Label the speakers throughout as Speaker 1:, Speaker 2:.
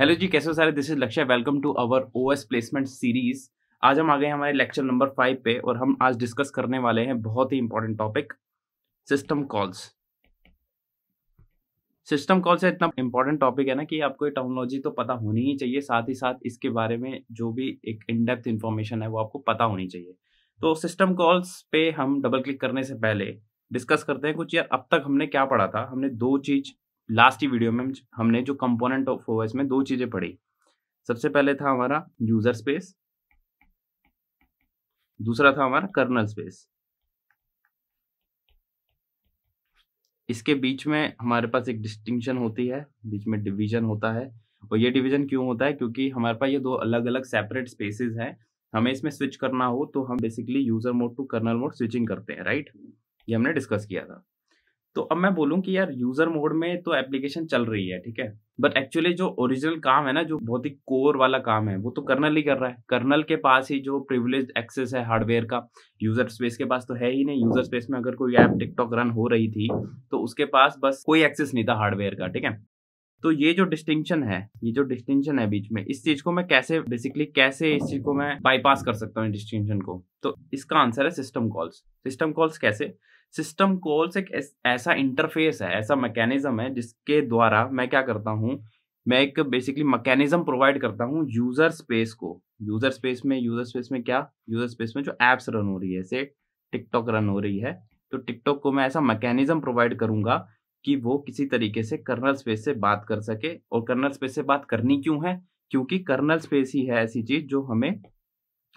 Speaker 1: Hello जी कैसे हो सारे this is Lakshya welcome to our O S placement series आज हम आ गए हमारे लेक्चर नंबर फाइव पे और हम आज डिस्कस करने वाले हैं बहुत ही important topic system calls system calls इतना इंपॉर्टेंट टॉपिक है ना कि आपको ये टेक्नोलॉजी तो पता होनी ही चाहिए साथ ही साथ इसके बारे में जो भी एक इनडेप्थ इन्फॉर्मेशन है वो आपको पता होनी चाहिए तो सिस्टम कॉल्स पे हम डबल क्लिक करने से पहले डिस्कस करते हैं कुछ यार अब तक हमने क्या पढ़ा था हमने दो चीज लास्ट ही वीडियो में हमने जो कंपोनेंट ऑफ ओएस में दो चीज़ें पढ़ी सबसे पहले था हमारा यूजर स्पेस दूसरा था हमारा कर्नल स्पेस इसके बीच में हमारे पास एक डिस्टिंक्शन होती है बीच में डिवीजन होता है और ये डिवीजन क्यों होता है क्योंकि हमारे पास ये दो अलग अलग सेपरेट स्पेसेस हैं हमें इसमें स्विच करना हो तो हम basically user mode to kernel mode switching करते हैं राइट ये हमने डिस्कस किया था तो अब मैं बोलूँ कि यार यूजर मोड में तो एप्लीकेशन चल रही है ठीक है बट एक्चुअली जो ओरिजिनल काम है ना जो बहुत ही कोर वाला काम है वो तो कर्नल ही कर रहा है कर्नल के पास ही जो प्रिविलेज एक्सेस है हार्डवेयर का यूजर स्पेस के पास तो है ही नहीं यूजर स्पेस में अगर कोई ऐप टिकटॉक रन हो रही थी तो उसके पास बस कोई एक्सेस नहीं था हार्डवेयर का ठीक है तो ये जो डिस्टिंक्शन है ये जो डिस्टिंक्शन है बीच में इस चीज को मैं कैसे बेसिकली कैसे इस चीज को मैं बाईपास कर सकता हूँ डिस्टिंक्शन को तो इसका आंसर है सिस्टम कॉल्स सिस्टम कॉल्स कैसे सिस्टम कॉल्स एक ऐसा इंटरफेस है ऐसा मैकेनिज्म है जिसके द्वारा मैं क्या करता हूँ मैं एक बेसिकली मैकेनिज्म प्रोवाइड करता हूँ यूजर स्पेस को यूजर स्पेस में यूजर स्पेस में क्या यूजर स्पेस में जो एप्स रन हो रही है जैसे टिकटॉक रन हो रही है तो टिकटॉक को मैं ऐसा मैकेनिज्म प्रोवाइड करूंगा कि वो किसी तरीके से कर्नल स्पेस से बात कर सके और कर्नल स्पेस से बात करनी क्यों है क्योंकि कर्नल स्पेस ही है ऐसी चीज जो हमें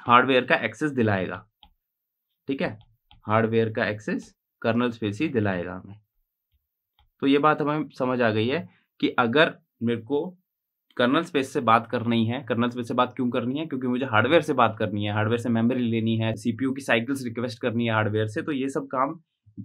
Speaker 1: हार्डवेयर का एक्सेस दिलाएगा ठीक है हार्डवेयर का एक्सेस कर्नल स्पेस ही दिलाएगा हमें तो ये बात हमें समझ आ गई है कि अगर मेरे को कर्नल स्पेस से बात करनी है कर्नल स्पेस से बात क्यों करनी है क्योंकि मुझे हार्डवेयर से बात करनी है हार्डवेयर से मेमोरी लेनी है सीपीयू की साइकिल्स रिक्वेस्ट करनी है हार्डवेयर से तो ये सब काम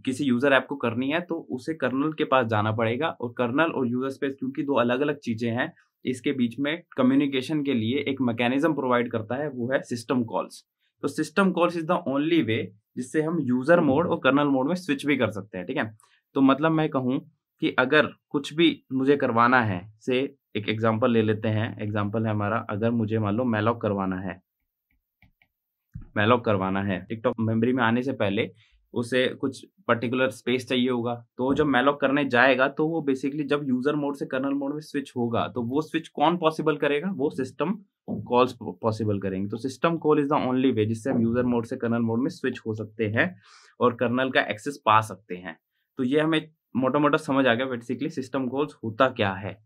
Speaker 1: किसी यूजर ऐप को करनी है तो उसे कर्नल के पास जाना पड़ेगा और कर्नल और यूजर स्पेस क्योंकि दो अलग अलग चीजें हैं इसके बीच में कम्युनिकेशन के लिए एक मैकेनिज्म प्रोवाइड करता है वो है सिस्टम कॉल्स तो system calls is the only way जिससे हम यूजर मोड हम्म। और कर्नल मोड में स्विच भी कर सकते हैं ठीक है तो मतलब मैं कहूँ कि अगर कुछ भी मुझे करवाना है से एक एग्जाम्पल ले लेते हैं एग्जाम्पल है हमारा अगर मुझे मान लो मैलॉक करवाना है मैलॉक करवाना है टिकटॉक मेमोरी में आने से पहले उसे कुछ पर्टिकुलर स्पेस चाहिए होगा तो जब मैलॉक करने जाएगा तो वो बेसिकली जब यूजर मोड से कर्नल मोड में स्विच होगा तो वो स्विच कौन पॉसिबल करेगा वो सिस्टम कॉल्स पॉसिबल करेंगे तो system call is the only way जिससे हम यूजर मोड से कर्नल मोड में स्विच हो सकते हैं और कर्नल का एक्सेस पा सकते हैं तो ये हमें मोटा मोटा समझ आ गया बेसिकली सिस्टम कॉल्स होता क्या है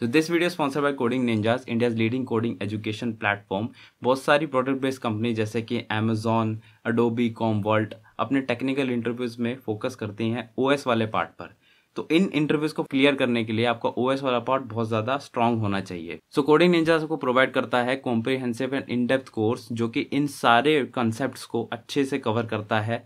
Speaker 1: तो this video sponsor by coding Coding India's leading coding education platform बहुत सारी प्रोडक्ट बेस्ड कंपनी जैसे कि अडोबी कॉम Commvault, अपने टेक्निकल इंटरव्यूज़ में फोकस करती हैं ओ वाले पार्ट पर तो इन इंटरव्यूज को क्लियर करने के लिए आपका ओएस वाला पार्ट बहुत ज्यादा स्ट्रांग होना चाहिए सो कोडिंग निंजा को प्रोवाइड करता है comprehensive and in depth course जो कि इन सारे कॉन्सेप्ट को अच्छे से कवर करता है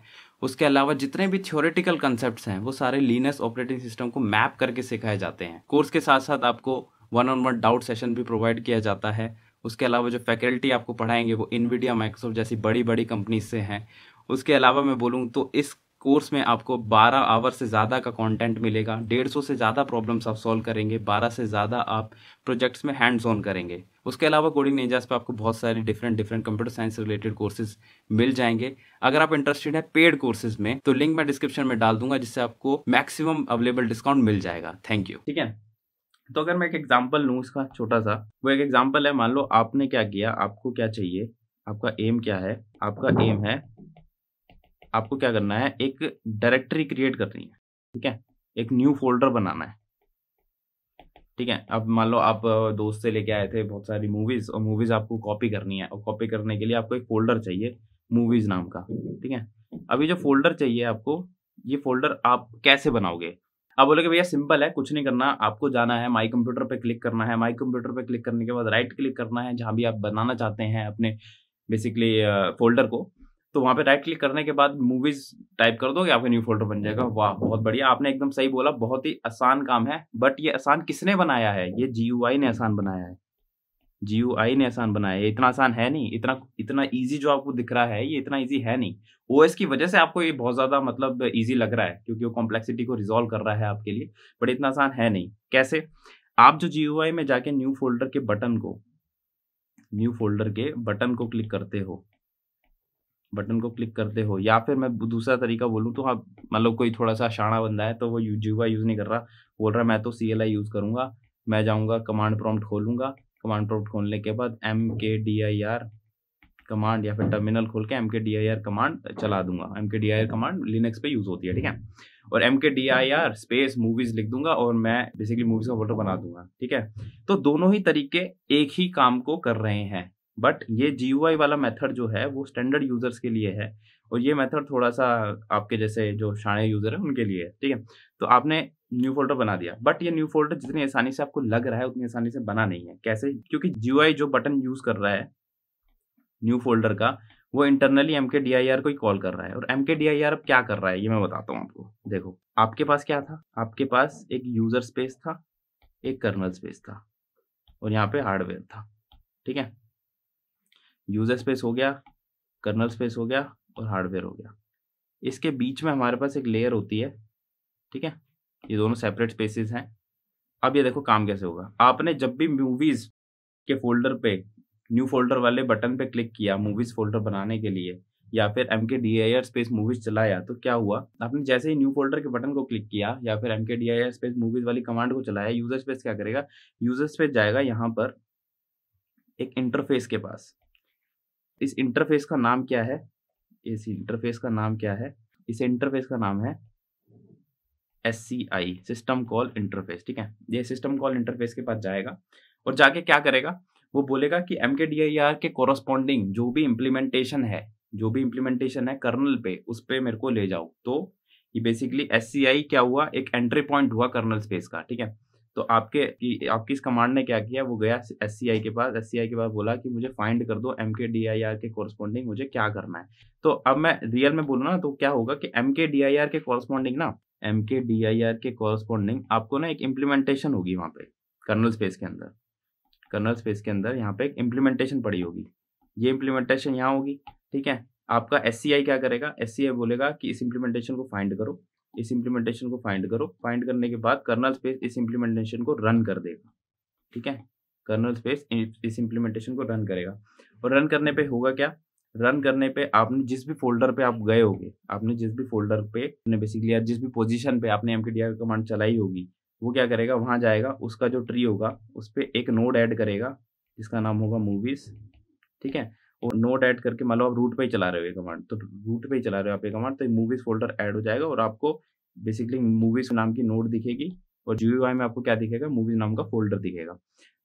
Speaker 1: उसके अलावा जितने भी थ्योरेटिकल कंसेप्ट हैं वो सारे लीनस ऑपरेटिंग सिस्टम को मैप करके सिखाए जाते हैं कोर्स के साथ साथ आपको one on one doubt session भी प्रोवाइड किया जाता है उसके अलावा जो फैकल्टी आपको पढ़ाएंगे वो इनविडिया माइक्रोसॉफ्ट जैसी बड़ी बड़ी कंपनीज से हैं उसके अलावा मैं बोलूँ तो इस कोर्स में आपको 12 आवर से ज़्यादा का कंटेंट मिलेगा 150 से ज़्यादा प्रॉब्लम्स आप सॉल्व करेंगे 12 से ज़्यादा आप प्रोजेक्ट्स में हैंड्स ऑन करेंगे उसके अलावा कोडिंग निंजास पे आपको बहुत सारे different different computer science related courses मिल जाएंगे अगर आप इंटरेस्टेड है पेड कोर्सेज में तो लिंक मैं डिस्क्रिप्शन में डाल दूंगा जिससे आपको मैक्सिमम अवेलेबल डिस्काउंट मिल जाएगा थैंक यू ठीक है तो अगर मैं एक एग्जाम्पल लूँ उसका छोटा सा वो एक एग्जाम्पल है मान लो आपने क्या किया आपको क्या चाहिए आपका एम क्या है आपका एम है आपको क्या करना है एक डायरेक्टरी क्रिएट करनी है ठीक है एक न्यू फोल्डर बनाना है ठीक है अब मान लो आप दोस्त से लेके आए थे बहुत सारी मूवीज और मूवीज आपको कॉपी करनी है और कॉपी करने के लिए आपको एक फोल्डर चाहिए मूवीज नाम का ठीक है अब ये जो फोल्डर चाहिए आपको ये फोल्डर आप कैसे बनाओगे आप बोलोगे भैया सिंपल है कुछ नहीं करना आपको जाना है माई कंप्यूटर पे क्लिक करना है माई कंप्यूटर पे क्लिक करने के बाद राइट क्लिक करना है जहां भी आप बनाना चाहते हैं अपने बेसिकली फोल्डर को तो वहाँ पे राइट क्लिक करने के बाद मूवीज टाइप कर दोगे आपका न्यू फोल्डर बन जाएगा वाह बहुत बढ़िया आपने एकदम सही बोला बहुत ही आसान काम है बट ये आसान किसने बनाया है ये जी ने आसान बनाया है जी ने आसान बनाया है इतना आसान है नहीं इतना इतना ईजी जो आपको दिख रहा है ये इतना ईजी है नहीं ओ की वजह से आपको ये बहुत ज़्यादा मतलब ईजी लग रहा है क्योंकि वो कॉम्प्लेक्सिटी को रिजोल्व कर रहा है आपके लिए बट इतना आसान है नहीं कैसे आप जो जी में जाके न्यू फोल्डर के बटन को न्यू फोल्डर के बटन को क्लिक करते हो बटन को क्लिक करते हो या फिर मैं दूसरा तरीका बोलूँ तो आप मतलब कोई थोड़ा सा शाणा बंदा है तो वो जीवा यूज़ नहीं कर रहा बोल रहा मैं तो सी एल आई यूज़ करूँगा मैं जाऊँगा कमांड प्रॉम्प्ट खोलूँगा कमांड प्रॉम्प्ट खोलने के बाद M K D I R command या फिर टर्मिनल खोल के M K D I R command चला दूंगा M K D I R command Linux पे यूज़ होती है ठीक है और M K D I R space movies लिख दूंगा और मैं बेसिकली मूवीज का फोल्डर बना दूंगा ठीक है तो दोनों ही तरीके एक ही काम को कर रहे हैं बट ये जी वाला मेथड जो है वो स्टैंडर्ड यूजर्स के लिए है और ये मेथड थोड़ा सा आपके जैसे जो शाणे यूजर है उनके लिए है ठीक है तो आपने न्यू फोल्डर बना दिया बट ये न्यू फोल्डर जितनी आसानी से आपको लग रहा है उतनी आसानी से बना नहीं है कैसे क्योंकि जी जो बटन यूज कर रहा है न्यू फोल्डर का वो internally M K D I R को ही कॉल कर रहा है और M K D I are अब क्या कर रहा है ये मैं बताता हूँ आपको देखो आपके पास क्या था आपके पास एक यूजर स्पेस था एक कर्नल स्पेस था और यहाँ पे हार्डवेयर था ठीक है यूजर स्पेस हो गया कर्नल स्पेस हो गया और हार्डवेयर हो गया इसके बीच में हमारे पास एक लेयर होती है ठीक है ये दोनों सेपरेट स्पेसेस हैं अब ये देखो काम कैसे होगा आपने जब भी मूवीज़ के फोल्डर पे न्यू फोल्डर वाले बटन पे क्लिक किया मूवीज़ फोल्डर बनाने के लिए या फिर M K D I R space movies चलाया तो क्या हुआ आपने जैसे ही न्यू फोल्डर के बटन को क्लिक किया या फिर M K D I R space movies वाली कमांड को चलाया यूज़र स्पेस क्या करेगा यूज़र स्पेस जाएगा यहाँ पर एक इंटरफेस के पास इस इंटरफेस का नाम क्या है इस इंटरफेस का नाम क्या है इस इंटरफेस का नाम है S C I system call interface ठीक है ये सिस्टम कॉल इंटरफेस के पास जाएगा और जाके क्या करेगा वो बोलेगा कि M K D I R के कोरोस्पॉन्डिंग जो भी इम्प्लीमेंटेशन है जो भी इम्प्लीमेंटेशन है कर्नल पे उस पर मेरे को ले जाओ तो ये बेसिकली एस सी आई क्या हुआ एक एंट्री पॉइंट हुआ कर्नल स्पेस का ठीक है तो आपके कि आपकी इस कमांड ने क्या किया वो गया एस के पास एस के पास बोला कि मुझे फाइंड कर दो M K D I R के कॉरस्पॉन्डिंग मुझे क्या करना है तो अब मैं रियल में बोलूँ ना तो क्या होगा कि M K D I R के कॉरस्पॉन्डिंग ना M K D I R के कॉरस्पॉन्डिंग आपको ना एक इम्प्लीमेंटेशन होगी वहाँ पे कर्नल स्पेस के अंदर कर्नल स्पेस के अंदर यहाँ पे एक इम्प्लीमेंटेशन पड़ी होगी ये इम्प्लीमेंटेशन यहाँ होगी ठीक है आपका एस क्या करेगा एस बोलेगा कि इस इम्प्लीमेंटेशन को फाइंड करो इस इम्प्लीमेंटेशन को फाइंड करो फाइंड करने के बाद कर्नल स्पेस इस इम्प्लीमेंटेशन को रन कर देगा ठीक है कर्नल स्पेस इस इम्प्लीमेंटेशन को रन करेगा और रन करने पे होगा क्या रन करने पे आपने जिस भी फोल्डर पे आप गए होगे आपने जिस भी फोल्डर पे आपने बेसिकली या जिस भी पोजिशन पे आपने एम कमांड चलाई होगी वो क्या करेगा वहाँ जाएगा उसका जो ट्री होगा उस पर एक नोड ऐड करेगा जिसका नाम होगा मूवीज़ ठीक है और नोट ऐड करके मान लो आप रूट पे ही चला रहे हो ये कमांड तो रूट पे ही चला रहे हो आप ये कमांड तो मूवीज फोल्डर ऐड हो जाएगा और आपको बेसिकली मूवीज नाम की नोट दिखेगी और जी में आपको क्या दिखेगा मूवीज नाम का फोल्डर दिखेगा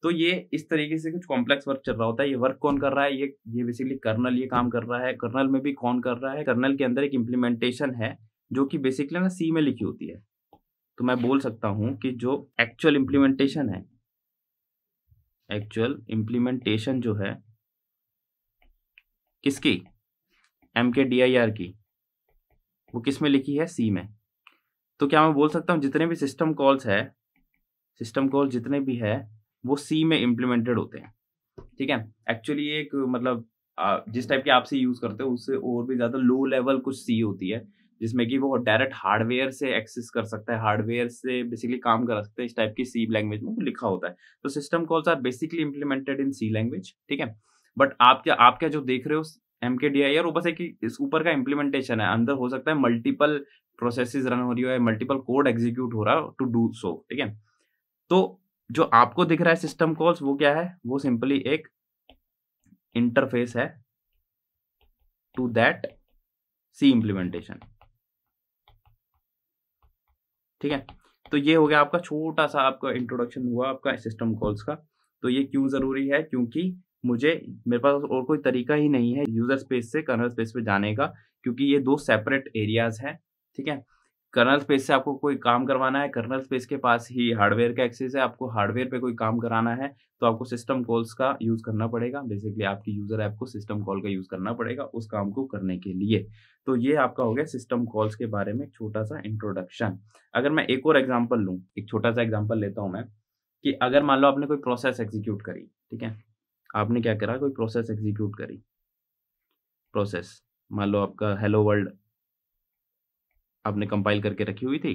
Speaker 1: तो ये इस तरीके से कुछ कॉम्प्लेक्स वर्क चल रहा होता है ये वर्क कौन कर रहा है ये ये बेसिकली कर्नल ये काम कर रहा है कर्नल में भी कौन कर रहा है कर्नल के अंदर एक इम्प्लीमेंटेशन है जो कि बेसिकली ना सी में लिखी होती है तो मैं बोल सकता हूँ कि जो एक्चुअल इम्प्लीमेंटेशन है एक्चुअल इम्प्लीमेंटेशन जो है किसकी M K D I are की वो किस में लिखी है सी में तो क्या मैं बोल सकता हूँ जितने भी सिस्टम कॉल्स है सिस्टम कॉल जितने भी है वो सी में इम्प्लीमेंटेड होते हैं ठीक है एक्चुअली एक मतलब जिस टाइप के आप सी यूज़ करते हो उससे और भी ज़्यादा लो लेवल कुछ सी होती है जिसमें कि वो डायरेक्ट हार्डवेयर से एक्सेस कर सकता है हार्डवेयर से बेसिकली काम कर सकते हैं इस टाइप की सी लैंग्वेज में लिखा होता है तो system calls are basically implemented in C language ठीक है बट आप क्या आप क्या जो देख रहे हो M K D I are वो बस एक इस ऊपर का इम्प्लीमेंटेशन है अंदर हो सकता है मल्टीपल प्रोसेस रन हो रही है मल्टीपल कोड एग्जीक्यूट हो रहा है टू डू सो ठीक है तो जो आपको दिख रहा है सिस्टम कॉल्स वो क्या है वो सिंपली एक इंटरफेस है टू दैट सी इम्प्लीमेंटेशन ठीक है तो ये हो गया आपका छोटा सा आपका इंट्रोडक्शन हुआ आपका सिस्टम कॉल्स का तो ये क्यों जरूरी है क्योंकि मुझे मेरे पास और कोई तरीका ही नहीं है यूजर स्पेस से कर्नल स्पेस पे जाने का क्योंकि ये दो सेपरेट एरियाज हैं ठीक है कर्नल स्पेस से आपको कोई काम करवाना है कर्नल स्पेस के पास ही हार्डवेयर का एक्सेस है आपको हार्डवेयर पे कोई काम कराना है तो आपको सिस्टम कॉल्स का यूज करना पड़ेगा बेसिकली आपकी यूजर ऐप को सिस्टम कॉल का यूज करना पड़ेगा उस काम को करने के लिए तो ये आपका हो गया सिस्टम कॉल्स के बारे में छोटा सा इंट्रोडक्शन अगर मैं एक और एग्जाम्पल लूँ एक छोटा सा एग्जाम्पल लेता हूँ मैं कि अगर मान लो आपने कोई प्रोसेस एग्जीक्यूट करी ठीक है आपने क्या करा कोई प्रोसेस एग्जीक्यूट करी प्रोसेस मान लो आपका हेलो वर्ल्ड आपने कंपाइल करके रखी हुई थी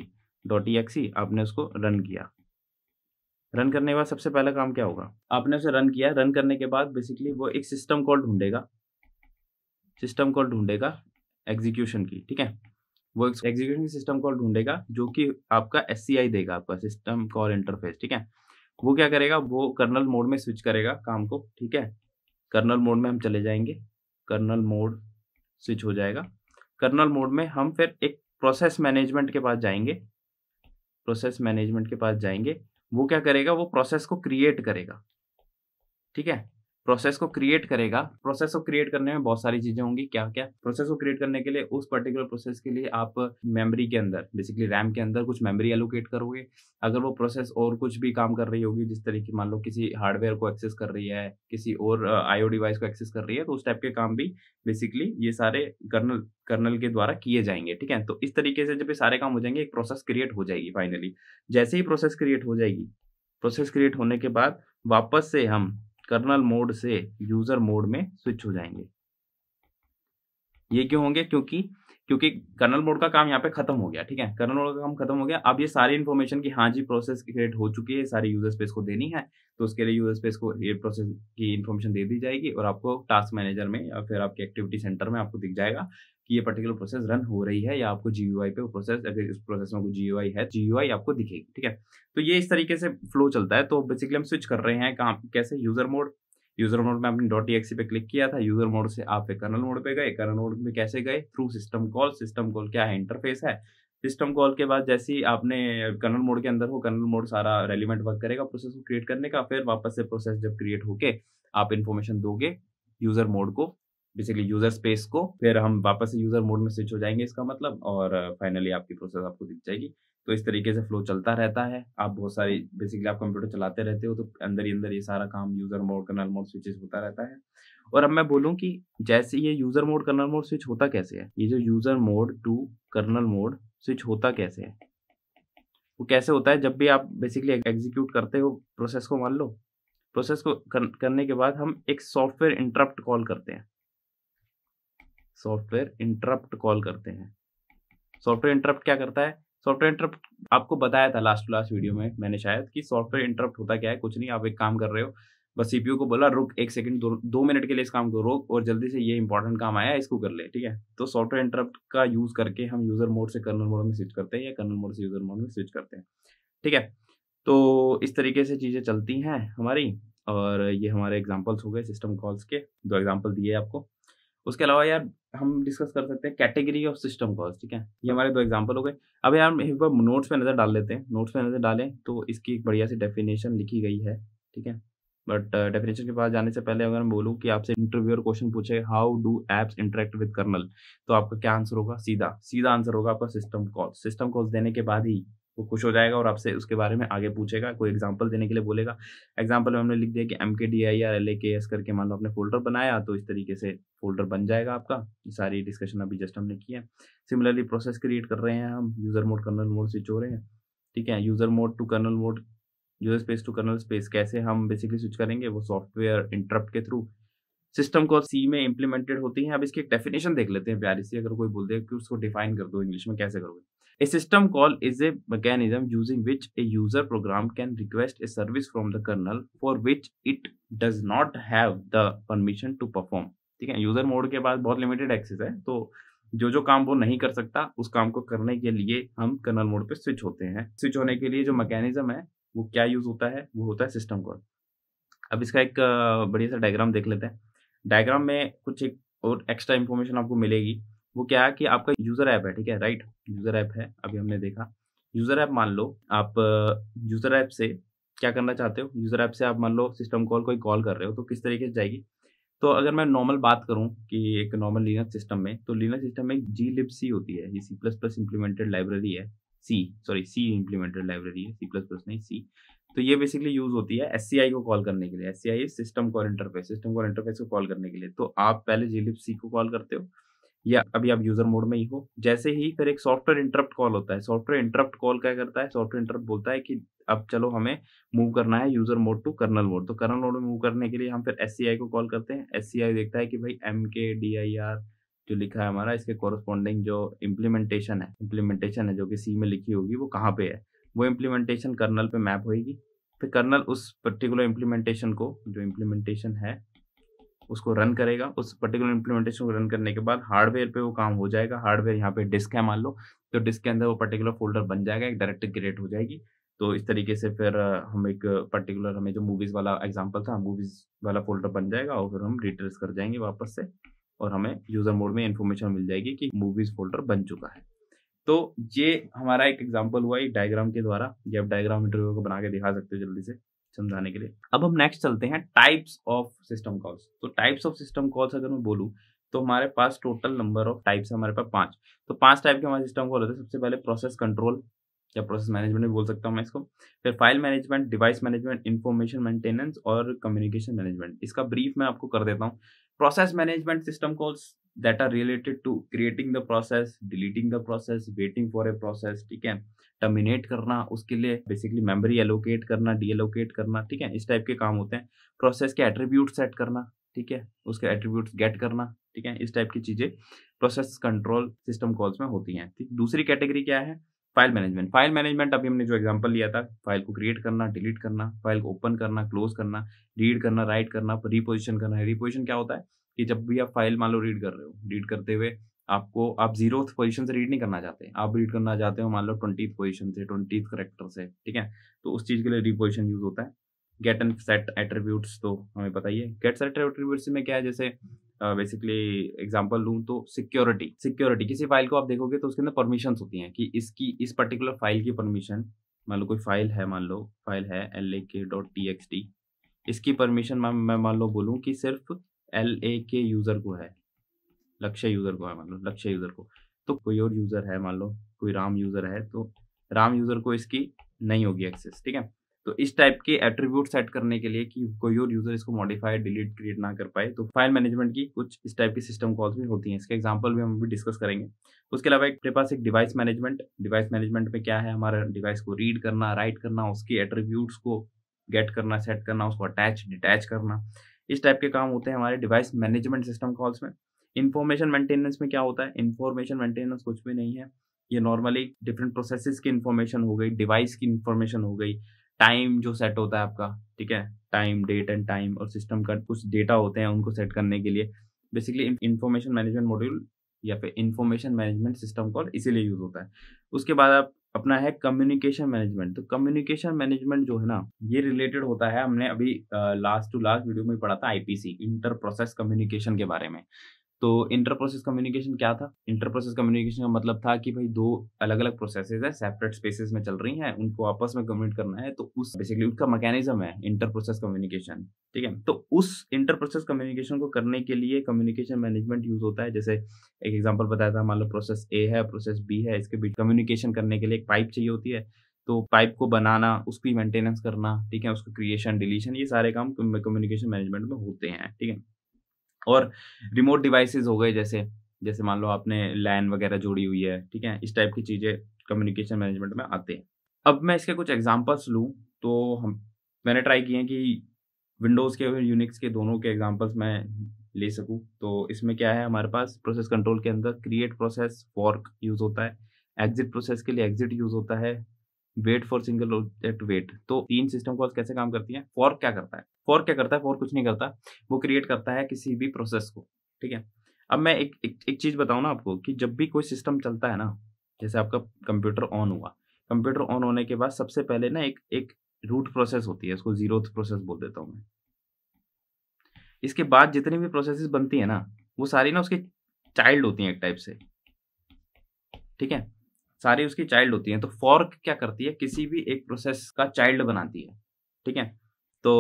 Speaker 1: डॉट एक्सी आपने उसको रन किया रन करने के बाद सबसे पहला काम क्या होगा आपने उसे रन किया रन करने के बाद बेसिकली वो एक सिस्टम कॉल ढूंढेगा सिस्टम कॉल ढूंढेगा एग्जीक्यूशन की ठीक है वो एग्जीक्यूशन सिस्टम कॉल ढूंढेगा जो कि आपका एस देगा आपका सिस्टम कॉल इंटरफेस ठीक है वो क्या करेगा वो कर्नल मोड में स्विच करेगा काम को ठीक है कर्नल मोड में हम चले जाएंगे कर्नल मोड स्विच हो जाएगा कर्नल मोड में हम फिर एक प्रोसेस मैनेजमेंट के पास जाएंगे प्रोसेस मैनेजमेंट के पास जाएंगे वो क्या करेगा वो प्रोसेस को क्रिएट करेगा ठीक है प्रोसेस को क्रिएट करेगा प्रोसेस को क्रिएट करने में बहुत सारी चीजें होंगी क्या क्या प्रोसेस को क्रिएट करने के लिए उस पर्टिकुलर प्रोसेस के लिए आप मेमोरी के अंदर बेसिकली रैम के अंदर कुछ मेमोरी एलोकेट करोगे अगर वो प्रोसेस और कुछ भी काम कर रही होगी जिस तरीके मान लो किसी हार्डवेयर को एक्सेस कर रही है किसी और आईओ डिवाइस को एक्सेस कर रही है तो उस टाइप के काम भी बेसिकली ये सारे कर्नल कर्नल के द्वारा किए जाएंगे ठीक है तो इस तरीके से जब ये सारे काम हो जाएंगे एक प्रोसेस क्रिएट हो जाएगी फाइनली जैसे ही प्रोसेस क्रिएट हो जाएगी प्रोसेस क्रिएट होने के बाद वापस से हम कर्नल मोड से यूजर मोड में स्विच हो जाएंगे ये क्यों होंगे क्योंकि क्योंकि कर्नल मोड का काम यहाँ पे खत्म हो गया ठीक है कर्नल मोड का काम खत्म हो गया अब ये सारी इन्फॉर्मेशन की हाँ जी प्रोसेस क्रिएट हो चुकी है सारी यूजर स्पेस को देनी है तो उसके लिए यूजर स्पेस को ये प्रोसेस की इन्फॉर्मेशन दे दी जाएगी और आपको टास्क मैनेजर में या फिर आपके एक्टिविटी सेंटर में आपको दिख जाएगा कि ये पर्टिकुलर प्रोसेस रन हो रही है या आपको जीयूआई पे प्रोसेस इस प्रोसेस में जीयूआई है जीयूआई तो आपको दिखेगी ठीक है तो ये इस तरीके से फ्लो चलता है तो बेसिकली हम स्विच कर रहे हैं कहाँ कैसे यूजर मोड यूजर मोड में आपने डॉट पे क्लिक किया था यूजर मोड से आप कर्नल मोड पे गए कर्नल मोड में कैसे गए through system call system call क्या है इंटरफेस है सिस्टम कॉल के बाद जैसे ही आपने कर्नल मोड के अंदर हो कर्नल मोड सारा रेलिवेंट वर्क करेगा प्रोसेस को क्रिएट करने का फिर वापस से प्रोसेस जब क्रिएट होके आप इन्फॉर्मेशन दोगे यूजर मोड को बेसिकली यूजर स्पेस को फिर हम वापस से यूजर मोड में स्विच हो जाएंगे इसका मतलब और फाइनली uh, आपकी प्रोसेस आपको दिख जाएगी तो इस तरीके से फ्लो चलता रहता है आप बहुत सारी बेसिकली आप कंप्यूटर चलाते रहते हो तो अंदर ही अंदर ये सारा काम user mode kernel mode switches होता रहता है और अब मैं बोलूँ कि जैसे ये user mode kernel mode switch होता कैसे है ये जो user mode to kernel mode switch होता कैसे है वो कैसे होता है जब भी आप बेसिकली एग्जीक्यूट करते हो प्रोसेस को मान लो प्रोसेस को करने के बाद हम एक सॉफ्टवेयर इंटरप्ट कॉल करते हैं सॉफ्टवेयर इंटरप्ट कॉल करते हैं सॉफ्टवेयर इंटरप्ट क्या करता है सॉफ्टवेयर इंटरप्ट आपको बताया था लास्ट लास्ट वीडियो में मैंने शायद कि सॉफ्टवेयर इंटरप्ट होता क्या है कुछ नहीं आप एक काम कर रहे हो बस सीपीयू को बोला रुक एक सेकंड दो, दो मिनट के लिए इस काम को रोक और जल्दी से ये इंपॉर्टेंट काम आया इसको कर ले ठीक है तो सॉफ्टवेयर इंटरप्ट का यूज करके हम यूजर मोड से कर्नल मोड में स्विच करते हैं या कर्नल मोड से यूजर मोड में स्विच करते हैं ठीक है तो इस तरीके से चीजें चलती हैं हमारी और ये हमारे एग्जाम्पल्स हो गए सिस्टम कॉल्स के दो एग्जाम्पल दिए आपको उसके अलावा यार हम डिस्कस कर सकते हैं कैटेगरी ऑफ सिस्टम कॉल्स ठीक है ये हमारे दो एग्जांपल हो गए अब यार एक बार नोट्स पे नज़र डाल लेते हैं नोट्स पे नज़र डालें तो इसकी एक बढ़िया सी डेफिनेशन लिखी गई है ठीक है बट डेफिनेशन uh, के पास जाने से पहले अगर मैं बोलूँ कि आपसे इंटरव्यूअर क्वेश्चन पूछे how do apps interact with kernel तो आपका क्या आंसर होगा सीधा सीधा आंसर होगा आपका सिस्टम कॉल सिस्टम कॉल्स देने के बाद ही वो खुश हो जाएगा और आपसे उसके बारे में आगे पूछेगा कोई एग्जाम्पल देने के लिए बोलेगा एग्जाम्पल में हमने लिख दिया कि एम के डी आई या एल ए के एस करके मान लो आपने फोल्डर बनाया तो इस तरीके से फोल्डर बन जाएगा आपका ये सारी डिस्कशन अभी जस्ट हमने की है सिमिलरली प्रोसेस क्रिएट कर रहे हैं हम user mode kernel mode switch हो रहे हैं ठीक है user mode to kernel mode user space to kernel space कैसे हम बेसिकली स्विच करेंगे वो सॉफ्टवेयर इंटरप्ट के थ्रू सिस्टम को सी में इंप्लीमेंटेड होती है अब इसकी एक डेफिनेशन देख लेते हैं प्यारी सी अगर कोई बोल दे कि उसको डिफाइन कर दो इंग्लिश में कैसे करोगे A system call is a mechanism using which a user program can request a service from the kernel for which it does not have the permission to perform ठीक है यूजर मोड के बाद बहुत limited access है तो जो जो काम वो नहीं कर सकता उस काम को करने के लिए हम कर्नल मोड पे स्विच होते हैं स्विच होने के लिए जो मैकेनिज्म है वो क्या यूज होता है वो होता है सिस्टम कॉल अब इसका एक बढ़िया सा डायग्राम देख लेते हैं डायग्राम में कुछ एक और एक्स्ट्रा इन्फॉर्मेशन आपको मिलेगी वो क्या है कि आपका यूज़र ऐप है ठीक है राइट यूज़र ऐप है अभी हमने देखा यूज़र ऐप मान लो आप यूज़र ऐप से क्या करना चाहते हो यूज़र ऐप से आप मान लो सिस्टम कॉल कोई कॉल कर रहे हो तो किस तरीके से जाएगी तो अगर मैं नॉर्मल बात करूं कि एक नॉर्मल लिनक्स सिस्टम में तो लिनक्स सिस्टम में जी लिप सी होती है ये C plus plus implemented library है C sorry C implemented library है सी प्लस प्लस नहीं सी तो ये बेसिकली यूज होती है एस को कॉल करने के लिए S system call interface system call interface को कॉल करने के लिए तो आप पहले जी लिप सी को कॉल करते हो या अभी आप यूजर मोड में ही हो जैसे ही फिर एक सॉफ्टवेयर इंटरप्ट कॉल होता है सॉफ्टवेयर इंटरप्ट कॉल क्या करता है सॉफ्टवेयर इंटरप्ट बोलता है कि अब चलो हमें मूव करना है user mode to kernel mode तो कर्नल मोड में मूव करने के लिए हम फिर एस को कॉल करते हैं एस देखता है कि भाई M K D I are जो लिखा है हमारा इसके कॉरस्पॉन्डिंग जो इम्प्लीमेंटेशन है इम्प्लीमेंटेशन है जो कि सी में लिखी होगी वो कहाँ पे है वो इम्प्लीमेंटेशन कर्नल पे मैप होगी फिर कर्नल उस पर्टिकुलर इम्प्लीमेंटेशन को जो इम्प्लीमेंटेशन है उसको रन करेगा उस पर्टिकुलर इंप्लीमेंटेशन को रन करने के बाद हार्डवेयर पे वो काम हो जाएगा हार्डवेयर यहाँ पे डिस्क है मान लो तो डिस्क के अंदर वो पर्टिकुलर फोल्डर बन जाएगा एक डायरेक्ट क्रिएट हो जाएगी तो इस तरीके से फिर हम एक पर्टिकुलर हमें जो मूवीज वाला एग्जाम्पल था मूवीज वाला फोल्डर बन जाएगा और फिर हम रिट्रेस कर जाएंगे वापस से और हमें यूजर मोड में इन्फॉर्मेशन मिल जाएगी कि मूवीज फोल्डर बन चुका है तो ये हमारा एक एग्जाम्पल हुआ एक डायग्राम के द्वारा ये आप डायग्राम इंटरव्यू को बना के दिखा सकते हो जल्दी से समझाने के लिए अब हम नेक्स्ट चलते हैं टाइप्स ऑफ सिस्टम कॉल्स तो टाइप्स ऑफ सिस्टम कॉल्स अगर मैं बोलूँ तो हमारे पास टोटल नंबर ऑफ टाइप्स हमारे पास पांच तो पांच टाइप के हमारे सिस्टम कॉल होते हैं सबसे पहले प्रोसेस कंट्रोल या प्रोसेस मैनेजमेंट भी बोल सकता हूँ मैं इसको फिर file management device management information maintenance और कम्युनिकेशन मैनेजमेंट इसका ब्रीफ मैं आपको कर देता हूँ process management system calls that are related to creating the process deleting the process waiting for a process ठीक है टर्मिनेट करना उसके लिए बेसिकली मेमोरी एलोकेट करना डी एलोकेट करना ठीक है इस टाइप के काम होते हैं प्रोसेस के एट्रीब्यूट सेट करना ठीक है उसके एट्रीब्यूट गेट करना ठीक है इस टाइप की चीज़ें प्रोसेस कंट्रोल सिस्टम कॉल्स में होती हैं ठीक दूसरी कैटेगरी क्या है फाइल मैनेजमेंट फाइल मैनेजमेंट अभी हमने जो एग्जांपल लिया था फाइल को क्रिएट करना डिलीट करना फाइल को ओपन करना क्लोज करना रीड करना राइट करना रिपोजिशन करना रिपोजिशन क्या होता है कि जब भी आप फाइल मान लो रीड कर रहे हो रीड करते हुए आपको आप जीरो पोजिशन से रीड नहीं करना चाहते आप रीड करना चाहते हो मान लो ट्वेंटी पोजिशन से ट्वेंटी करेक्टर से ठीक है तो उस चीज़ के लिए रिपोजिशन यूज होता है गेट एंड सेट एट्रीब्यूट तो हमें पता ही है गेट सेट एट्रीब्यूट में क्या है जैसे बेसिकली एग्जाम्पल लूँ तो सिक्योरिटी सिक्योरिटी किसी फाइल को आप देखोगे तो उसके अंदर परमिशन होती हैं कि इसकी इस पर्टिकुलर फाइल की परमिशन मान लो कोई फाइल है मान लो फाइल है L A K dot T X T इसकी परमिशन मैं मान लो बोलूँ कि सिर्फ एल ए के यूज़र को है लक्ष्य यूज़र को है मान लो लक्ष्य यूज़र को तो कोई और यूज़र है मान लो कोई राम यूज़र है तो राम यूज़र को इसकी नहीं होगी एक्सेस ठीक है तो इस टाइप के एट्रीब्यूट सेट करने के लिए कि कोई और यूजर इसको मॉडिफाई डिलीट क्रिएट ना कर पाए तो फाइल मैनेजमेंट की कुछ इस टाइप की सिस्टम कॉल्स भी होती हैं इसका एग्जांपल भी हम भी डिस्कस करेंगे उसके अलावा एक पास एक डिवाइस मैनेजमेंट डिवाइस मैनेजमेंट में क्या है हमारा डिवाइस को रीड करना राइट करना उसके एट्रीब्यूट्स को गेट करना सेट करना उसको अटैच डिटैच करना इस टाइप के काम होते हैं हमारे डिवाइस मैनेजमेंट सिस्टम कॉल्स में इन्फॉर्मेशन मेंटेनेंस में क्या होता है इन्फॉर्मेशन मेंटेनेंस कुछ भी नहीं है ये नॉर्मली डिफरेंट प्रोसेसेस की इन्फॉर्मेशन हो गई डिवाइस की इन्फॉर्मेशन हो गई टाइम जो सेट होता है आपका ठीक है टाइम डेट एंड टाइम और सिस्टम का कुछ डेटा होते हैं उनको सेट करने के लिए बेसिकली इन्फॉर्मेशन मैनेजमेंट मॉड्यूल या फिर इन्फॉर्मेशन मैनेजमेंट सिस्टम कॉल इसीलिए यूज होता है उसके बाद आप अपना है कम्युनिकेशन मैनेजमेंट तो कम्युनिकेशन मैनेजमेंट जो है ना ये रिलेटेड होता है हमने अभी लास्ट टू लास्ट वीडियो में पढ़ा था आईपीसी इंटर प्रोसेस कम्युनिकेशन के बारे में तो इंटर प्रोसेस कम्युनिकेशन क्या था इंटर प्रोसेस कम्युनिकेशन का मतलब था कि भाई दो अलग अलग प्रोसेसेस है सेपरेट स्पेसेस में चल रही हैं उनको आपस में कम्युनिकेट करना है तो उस बेसिकली उसका मैकेनिज्म है इंटर प्रोसेस कम्युनिकेशन ठीक है तो उस इंटर प्रोसेस कम्युनिकेशन को करने के लिए कम्युनिकेशन मैनेजमेंट यूज होता है जैसे एक एग्जाम्पल बताया था मान लो प्रोसेस ए है प्रोसेस बी है इसके बीच कम्युनिकेशन करने के लिए एक पाइप चाहिए होती है तो पाइप को बनाना उसकी मेंटेनेंस करना ठीक है उसका क्रिएशन डिलीशन ये सारे काम कम्युनिकेशन मैनेजमेंट में होते हैं ठीक है और रिमोट डिवाइसेस हो गए जैसे जैसे मान लो आपने लैन वगैरह जोड़ी हुई है ठीक है इस टाइप की चीज़ें कम्युनिकेशन मैनेजमेंट में आते हैं अब मैं इसके कुछ एग्जाम्पल्स लूँ तो हम मैंने ट्राई किए हैं कि विंडोज़ के और यूनिक्स के दोनों के एग्जाम्पल्स मैं ले सकूँ तो इसमें क्या है हमारे पास प्रोसेस कंट्रोल के अंदर क्रिएट प्रोसेस फॉर्क यूज़ होता है एग्जिट प्रोसेस के लिए एग्जिट यूज़ होता है wait for single object wait तो तीन सिस्टम कॉल्स कैसे काम करती है फॉर क्या करता है फॉर क्या करता है फॉर कुछ नहीं करता वो क्रिएट करता है किसी भी प्रोसेस को ठीक है अब मैं एक एक, एक चीज़ बताऊँ ना आपको कि जब भी कोई सिस्टम चलता है ना जैसे आपका कंप्यूटर ऑन हुआ कंप्यूटर ऑन होने के बाद सबसे पहले ना एक एक रूट प्रोसेस होती है इसको जीरो प्रोसेस बोल देता हूँ मैं इसके बाद जितनी भी प्रोसेसेस बनती है ना वो सारी ना उसके चाइल्ड होती हैं एक टाइप से ठीक है सारी उसकी चाइल्ड होती हैं तो फॉर्क क्या करती है किसी भी एक प्रोसेस का चाइल्ड बनाती है ठीक है तो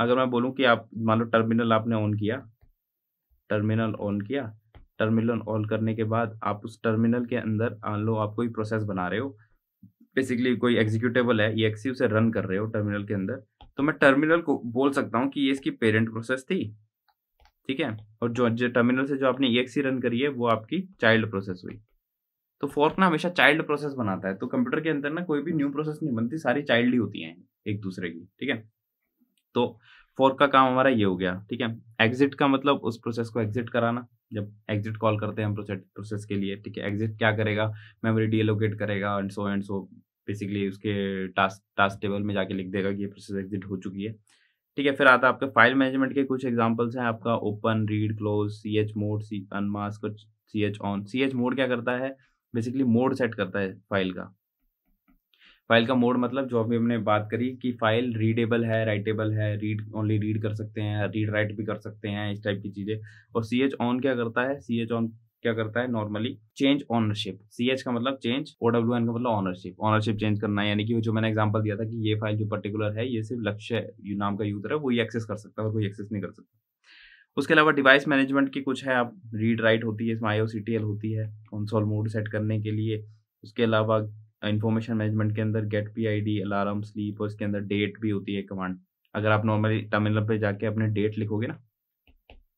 Speaker 1: अगर मैं बोलूं कि आप मान लो टर्मिनल आपने ऑन किया टर्मिनल ऑन किया टर्मिनल ऑन करने के बाद आप उस टर्मिनल के अंदर मान लो आप कोई प्रोसेस बना रहे हो बेसिकली कोई एग्जीक्यूटेबल है एक्सी उसे रन कर रहे हो टर्मिनल के अंदर तो मैं टर्मिनल को बोल सकता हूँ कि ये इसकी पेरेंट प्रोसेस थी ठीक है और जो, जो टर्मिनल से जो आपने ई रन करी है वो आपकी चाइल्ड प्रोसेस हुई तो फोर्क ना हमेशा चाइल्ड प्रोसेस बनाता है तो कंप्यूटर के अंदर ना कोई भी न्यू प्रोसेस नहीं बनती सारी चाइल्ड ही होती हैं एक दूसरे की ठीक है तो फोर्क का काम हमारा ये हो गया ठीक है एग्जिट का मतलब उस प्रोसेस को एग्जिट कराना जब एग्जिट कॉल करते हैं हम प्रोसेस के लिए ठीक है एग्जिट क्या करेगा मेमोरी डीएलोकेट करेगा and so and so basically उसके टास्क टास्क टेबल में जाके लिख देगा कि ये प्रोसेस एग्जिट हो चुकी है ठीक है फिर आता है आपके फाइल मैनेजमेंट के कुछ एग्जांपल्स हैं आपका open read close C H mode C unmask C H own C H mode क्या करता है बेसिकली मोड सेट करता है फाइल का फाइल का मोड मतलब जो अभी हमने बात करी कि फाइल रीडेबल है राइटेबल है रीड ओनली रीड कर सकते हैं रीड राइट भी कर सकते हैं इस टाइप की चीज़ें और सी एच ऑन क्या करता है सी एच ऑन क्या करता है normally change ownership C H का मतलब चेंज ओ डब्ल्यू एन का मतलब ऑनरशिप ऑनरशिप चेंज करना यानी कि जो मैंने एग्जाम्पल दिया था कि ये फाइल जो पर्टिकुलर है ये सिर्फ लक्ष्य नाम का यूजर है वही एक्सेस कर सकता है और कोई एक्सेस नहीं कर सकता उसके अलावा डिवाइस मैनेजमेंट की कुछ है आप रीड राइट होती है इसमें आई होती है कंसोल मोड सेट करने के लिए उसके अलावा इन्फॉर्मेशन मैनेजमेंट के अंदर get P I D alarm sleep और इसके अंदर डेट भी होती है कमांड अगर आप नॉर्मली टर्मिनल पर जाके अपने डेट लिखोगे ना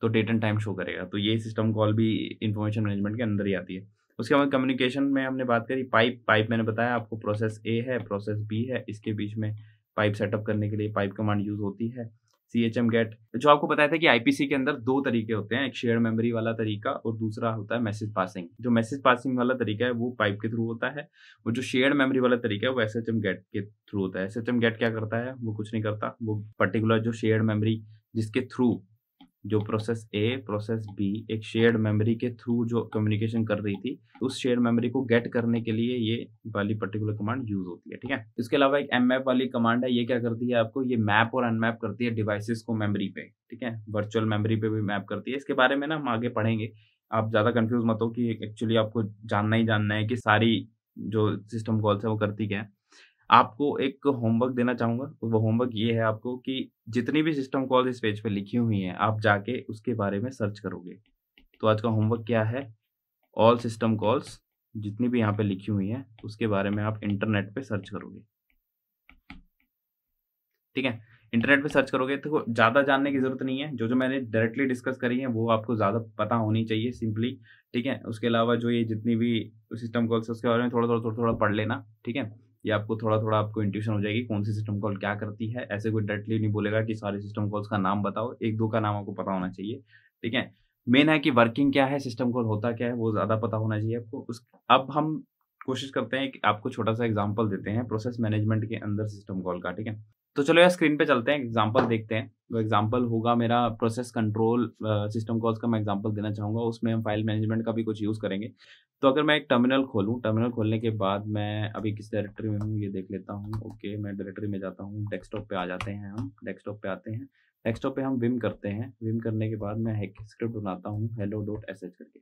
Speaker 1: तो डेट एंड टाइम शो करेगा तो ये सिस्टम कॉल भी इन्फॉर्मेशन मैनेजमेंट के अंदर ही आती है उसके बाद कम्युनिकेशन में हमने बात करी पाइप पाइप मैंने बताया आपको प्रोसेस ए है प्रोसेस बी है इसके बीच में पाइप सेटअप करने के लिए पाइप कमांड यूज़ होती है सी एच एम गेट जो आपको बताया था कि आईपीसी के अंदर दो तरीके होते हैं एक शेयर मेमोरी वाला तरीका और दूसरा होता है मैसेज पासिंग जो मैसेज पासिंग वाला तरीका है वो पाइप के थ्रू होता है और जो शेयर मेमोरी वाला तरीका है वो एस एच एम गेट के थ्रू होता है एस एच एम गेट क्या करता है वो कुछ नहीं करता वो पर्टिकुलर जो शेयर मेमोरी जिसके थ्रू जो प्रोसेस ए प्रोसेस बी एक शेयर्ड मेमोरी के थ्रू जो कम्युनिकेशन कर रही थी उस शेयर्ड मेमोरी को गेट करने के लिए ये वाली पर्टिकुलर कमांड यूज होती है ठीक है इसके अलावा एक एम वाली कमांड है ये क्या करती है आपको ये मैप और अनमैप करती है डिवाइसेस को मेमोरी पे ठीक है वर्चुअल मेमोरी पे भी मैप करती है इसके बारे में ना हम आगे पढ़ेंगे आप ज़्यादा कंफ्यूज मत हो कि एक्चुअली आपको जानना ही जानना है कि सारी जो सिस्टम कॉल्स है वो करती क्या है आपको एक होमवर्क देना चाहूँगा वो होमवर्क ये है आपको कि जितनी भी सिस्टम कॉल इस पेज पे लिखी हुई हैं आप जाके उसके बारे में सर्च करोगे तो आज का होमवर्क क्या है ऑल सिस्टम कॉल्स जितनी भी यहाँ पे लिखी हुई हैं उसके बारे में आप इंटरनेट पे सर्च करोगे ठीक है इंटरनेट पे सर्च करोगे तो ज़्यादा जानने की ज़रूरत नहीं है जो जो मैंने डायरेक्टली डिस्कस करी है वो आपको ज़्यादा पता होनी चाहिए सिंपली ठीक है उसके अलावा जो ये जितनी भी सिस्टम कॉल्स है उसके बारे में थोड़ा थोड़ा थोड़ा थोड़ा पढ़ लेना ठीक है ये आपको थोड़ा थोड़ा आपको इंट्यूशन हो जाएगी कौन सी सिस्टम कॉल क्या करती है ऐसे कोई डायरेक्टली नहीं बोलेगा कि सारे सिस्टम कॉल्स का नाम बताओ एक दो का नाम आपको पता होना चाहिए ठीक है मेन है कि वर्किंग क्या है सिस्टम कॉल होता क्या है वो ज़्यादा पता होना चाहिए आपको उस अब हम कोशिश करते हैं कि आपको छोटा सा एग्जाम्पल देते हैं प्रोसेस मैनेजमेंट के अंदर सिस्टम कॉल का ठीक है तो चलो यार स्क्रीन पे चलते हैं एग्जाम्पल देखते हैं वो तो एग्जाम्पल होगा मेरा प्रोसेस कंट्रोल सिस्टम कॉल्स का मैं एग्जाम्पल देना चाहूँगा उसमें हम फाइल मैनेजमेंट का भी कुछ यूज़ करेंगे तो अगर मैं एक टर्मिनल खोलूँ टर्मिनल खोलने के बाद मैं अभी किस डायरेक्टरी में हूँ ये देख लेता हूँ ओके मैं डायरेक्टरी में जाता हूँ डेस्कटॉप पे आ जाते हैं हम डेस्कटॉप पे आते हैं डेस्कटॉप पे हम विम करते हैं विम करने के बाद मैं एक स्क्रिप्ट बनाता हूँ हेलो डॉट एस एच करके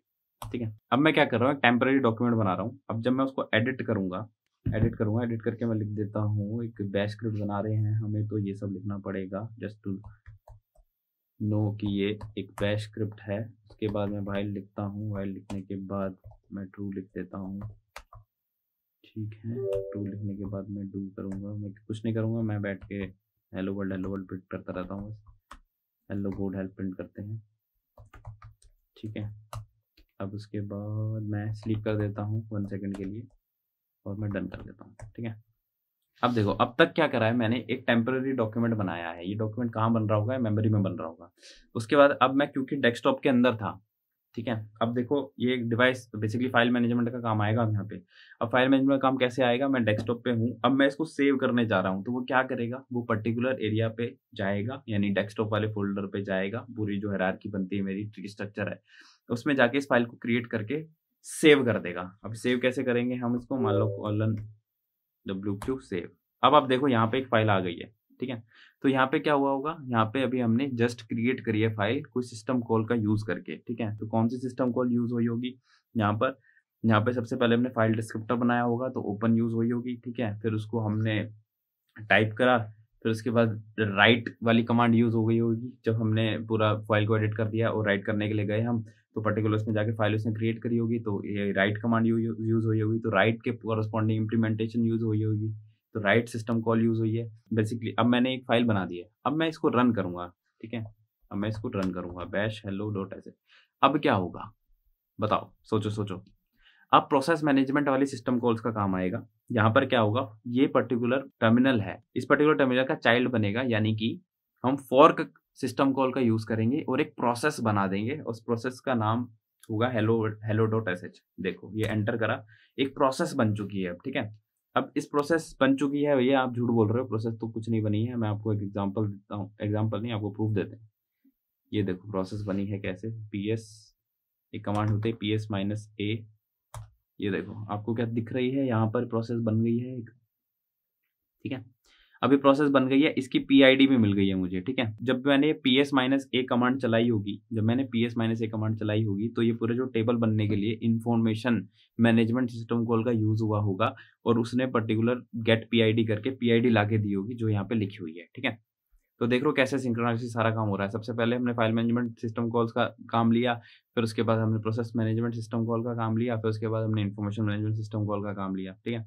Speaker 1: ठीक है अब मैं क्या कर रहा हूँ टेम्प्रेरी डॉक्यूमेंट बना रहा हूँ अब जब मैं उसको एडिट करूँगा एडिट करूँगा एडिट करके मैं लिख देता हूँ एक बैश स्क्रिप्ट बना रहे हैं हमें तो ये सब लिखना पड़ेगा जस्ट टू नो कि ये एक बैश स्क्रिप्ट है उसके बाद मैं वाइल लिखता हूँ वाइल लिखने के बाद मैं ट्रू लिख देता हूँ ठीक है ट्रू लिखने के बाद मैं डू करूँगा मैं कुछ नहीं करूँगा मैं बैठ के hello world hello world print करता रहता हूँ बस हेलो गोड हेल्प प्रिंट करते हैं ठीक है अब उसके बाद मैं स्लीप कर देता हूँ वन सेकेंड के लिए और मैं डन कर देता हूँ ठीक है अब देखो अब तक क्या करा है मैंने एक टेम्पररी डॉक्यूमेंट बनाया है ये डॉक्यूमेंट कहाँ बन रहा होगा मेमोरी में बन रहा होगा उसके बाद अब मैं क्योंकि डेस्कटॉप के अंदर था ठीक है अब देखो ये डिवाइस बेसिकली फाइल मैनेजमेंट का काम आएगा यहाँ पे अब फाइल मैनेजमेंट का काम कैसे आएगा मैं डेस्कटॉप पे हूँ अब मैं इसको सेव करने जा रहा हूँ तो वो क्या करेगा वो पर्टिकुलर एरिया पे जाएगा यानी डेस्कटॉप वाले फोल्डर पे जाएगा पूरी जो की बनती है मेरी ट्री स्ट्रक्चर है उसमें जाके इस फाइल को क्रिएट करके सेव कर देगा अब सेव कैसे करेंगे हम इसको मान लो ऑनलाइन डब्ल्यू क्यू सेव अब आप देखो यहाँ पे एक फाइल आ गई है ठीक है तो यहाँ पे क्या हुआ होगा यहाँ पे अभी हमने जस्ट क्रिएट करी है फाइल कोई सिस्टम कॉल का यूज करके ठीक है तो कौन सी सिस्टम कॉल यूज हुई होगी यहाँ पर यहाँ पे सबसे पहले हमने फाइल डिस्क्रिप्टर बनाया होगा तो ओपन यूज हुई होगी ठीक है फिर उसको हमने टाइप करा फिर उसके बाद राइट वाली कमांड यूज हो गई होगी जब हमने पूरा फाइल को एडिट कर दिया और राइट करने के लिए गए हम तो पर्टिकुलर उसमें जाके फाइल उसने क्रिएट करी होगी तो ये राइट कमांड यूज हुई होगी तो राइट के कॉरस्पॉन्डिंग इम्प्लीमेंटेशन यूज हुई होगी तो राइट सिस्टम कॉल यूज हुई है बेसिकली अब मैंने एक फाइल बना दी है अब मैं इसको रन करूंगा ठीक है अब मैं इसको रन करूंगा बैश हेलो डॉट एस अब क्या होगा बताओ सोचो सोचो अब प्रोसेस मैनेजमेंट वाली सिस्टम कॉल्स का काम आएगा यहाँ पर क्या होगा ये पर्टिकुलर टर्मिनल है इस पर्टिकुलर टर्मिनल का चाइल्ड बनेगा यानी कि हम फॉर्क सिस्टम कॉल का यूज करेंगे और एक प्रोसेस बना देंगे उस प्रोसेस का नाम होगा हेलो हेलो डॉट एस देखो ये एंटर करा एक प्रोसेस बन चुकी है अब ठीक है अब इस प्रोसेस बन चुकी है भैया आप झूठ बोल रहे हो प्रोसेस तो कुछ नहीं बनी है मैं आपको एक एग्जाम्पल देता हूँ एग्जाम्पल नहीं आपको प्रूफ देते हैं ये देखो प्रोसेस बनी है कैसे पी एस एक कमांड होते पी एस माइनस ए ये देखो आपको क्या दिख रही है यहाँ पर प्रोसेस बन गई है एक ठीक है अभी प्रोसेस बन गई है इसकी पी भी मिल गई है मुझे ठीक है जब मैंने P S minus A command चलाई होगी जब मैंने P S minus A command चलाई होगी तो ये पूरा जो टेबल बनने के लिए इन्फॉर्मेशन मैनेजमेंट सिस्टम कॉल का यूज हुआ होगा और उसने पर्टिकुलर गेट पी करके पी लाके दी होगी जो यहाँ पे लिखी हुई है ठीक है तो देख लो कैसे सिंक्रोनाइजेशन सारा काम हो रहा है सबसे पहले हमने फाइल मैनेजमेंट सिस्टम कॉल्स का काम लिया फिर उसके बाद हमने प्रोसेस मैनेजमेंट सिस्टम कॉल का काम लिया फिर उसके बाद हमने इन्फॉर्मेशन मैनेजमेंट सिस्टम कॉल का काम लिया ठीक है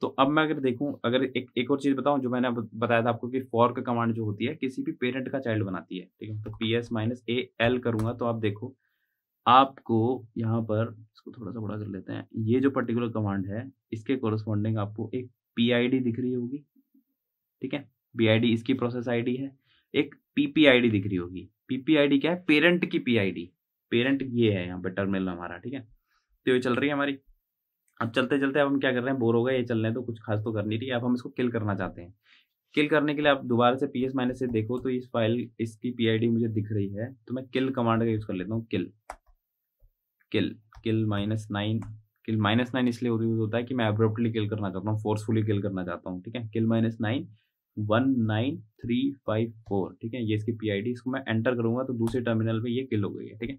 Speaker 1: तो अब मैं अगर देखूं अगर एक एक और चीज़ बताऊं जो मैंने बताया था आपको कि फॉर का कमांड जो होती है किसी भी पेरेंट का चाइल्ड बनाती है ठीक है तो P S minus A L करूंगा तो आप देखो आपको यहाँ पर इसको थोड़ा सा बड़ा कर लेते हैं ये जो पर्टिकुलर कमांड है इसके कोरस्पॉन्डिंग आपको एक पी आई डी दिख रही होगी ठीक है पी आई डी इसकी प्रोसेस आई डी है एक पी पी आई डी दिख रही होगी पी पी आई डी क्या है पेरेंट की पी आई डी पेरेंट ये है यहाँ पे टर्मिनल हमारा ठीक है तो ये चल रही है हमारी अब चलते चलते अब हम क्या कर रहे हैं बोर हो गए ये चल रहे हैं तो कुछ खास तो करनी थी अब हम इसको किल करना चाहते हैं किल करने के लिए आप दोबारा से पी एस माइनस से देखो तो इस फाइल इसकी पी मुझे दिख रही है तो मैं किल कमांड का यूज़ कर लेता हूँ kill kill kill minus nine kill minus nine इसलिए यूज होता है कि मैं अब्रप्टली किल करना चाहता हूँ फोर्सफुली किल करना चाहता हूँ ठीक है kill minus nine one nine three five four ठीक है ये इसकी पी इसको मैं एंटर करूंगा तो दूसरे टर्मिनल पर ये किल हो गई है ठीक है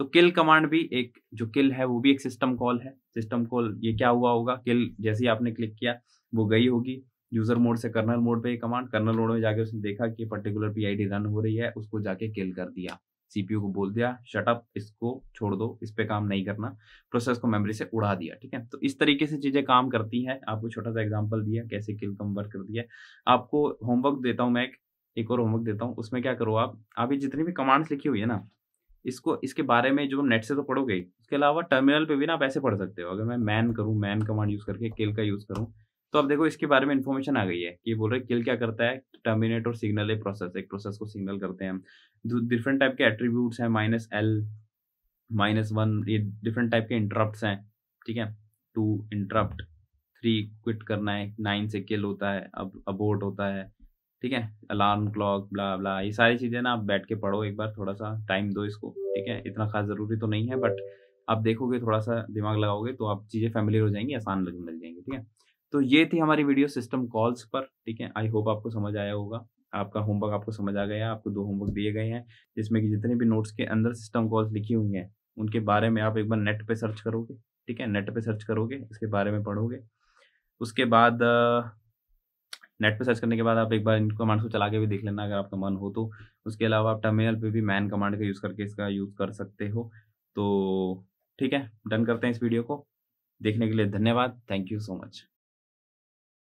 Speaker 1: तो किल कमांड भी एक जो किल है वो भी एक सिस्टम कॉल है सिस्टम कॉल ये क्या हुआ होगा किल जैसे ही आपने क्लिक किया वो गई होगी यूजर मोड से कर्नल मोड पे कमांड कर्नल मोड में जाके उसने देखा कि पर्टिकुलर पीआईडी रन हो रही है उसको जाके किल कर दिया सीपीयू को बोल दिया शटअप इसको छोड़ दो इस पर काम नहीं करना प्रोसेस को मेमोरी से उड़ा दिया ठीक है तो इस तरीके से चीज़ें काम करती हैं आपको छोटा सा एग्जाम्पल दिया कैसे किल कन्वर्ट कर दिया आपको होमवर्क देता हूँ मैं एक एक और होमवर्क देता हूँ उसमें क्या करो आप अभी जितनी भी कमांड्स लिखी हुई है ना इसको इसके बारे में जो नेट से तो पढ़ोगे उसके अलावा टर्मिनल पे भी ना आप ऐसे पढ़ सकते हो अगर मैं मैन करूँ मैन कमांड यूज़ करके किल का यूज़ करूँ तो अब देखो इसके बारे में इन्फॉर्मेशन आ गई है कि बोल रहे किल क्या करता है टर्मिनेट और सिग्नल है प्रोसेस एक प्रोसेस को सिग्नल करते हैं हम डिफरेंट टाइप के एट्रीब्यूट हैं माइनस एल माइनस वन ये डिफरेंट टाइप के इंटरप्ट हैं ठीक है टू इंटरप्ट थ्री क्विट करना है नाइन से किल होता है अब अबोर्ट होता है ठीक है अलार्म क्लॉक ब्ला ब्ला ये सारी चीज़ें ना आप बैठ के पढ़ो एक बार थोड़ा सा टाइम दो इसको ठीक है इतना खास ज़रूरी तो नहीं है बट आप देखोगे थोड़ा सा दिमाग लगाओगे तो आप चीज़ें फैमिली हो जाएंगी आसान लगने लग जाएंगी ठीक है तो ये थी हमारी वीडियो सिस्टम कॉल्स पर ठीक है आई होप आपको समझ आया होगा आपका होमवर्क आपको समझ आ गया आपको दो होमवर्क दिए गए हैं जिसमें कि जितने भी नोट्स के अंदर सिस्टम कॉल्स लिखी हुई हैं उनके बारे में आप एक बार नेट पे सर्च करोगे ठीक है नेट पे सर्च करोगे इसके बारे में पढ़ोगे उसके बाद नेट पर सर्च करने के बाद आप एक बार इन कमांड्स को चला के भी देख लेना अगर आपका मन हो तो उसके अलावा आप टर्मिनल पे भी मैन कमांड का यूज़ करके इसका यूज़ कर सकते हो तो ठीक है डन करते हैं इस वीडियो को देखने के लिए धन्यवाद थैंक यू सो मच